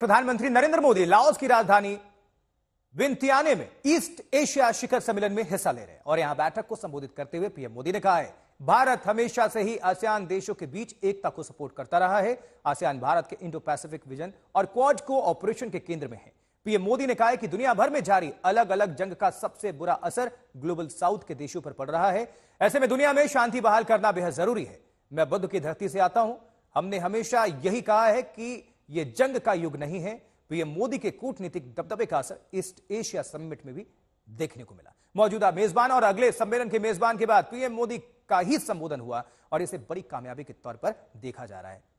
प्रधानमंत्री नरेंद्र मोदी लाओस की राजधानी विंतियाने में ईस्ट एशिया शिखर सम्मेलन में हिस्सा ले रहे हैं और यहां बैठक को संबोधित करते हुए पीएम मोदी ने कहा है भारत हमेशा से ही आसियान देशों के बीच एकता को सपोर्ट करता रहा है आसियान भारत के इंडो पैसिफिक विजन और क्वाड को ऑपरेशन के केंद्र में है पीएम मोदी ने कहा है कि दुनिया भर में जारी अलग अलग जंग का सबसे बुरा असर ग्लोबल साउथ के देशों पर पड़ रहा है ऐसे में दुनिया में शांति बहाल करना बेहद जरूरी है मैं बुद्ध की धरती से आता हूं हमने हमेशा यही कहा है कि यह जंग का युग नहीं है पीएम तो मोदी के कूटनीतिक दबदबे का असर ईस्ट एशिया समिट में भी देखने को मिला मौजूदा मेजबान और अगले सम्मेलन के मेजबान के बाद पीएम मोदी का ही संबोधन हुआ और इसे बड़ी कामयाबी के तौर पर देखा जा रहा है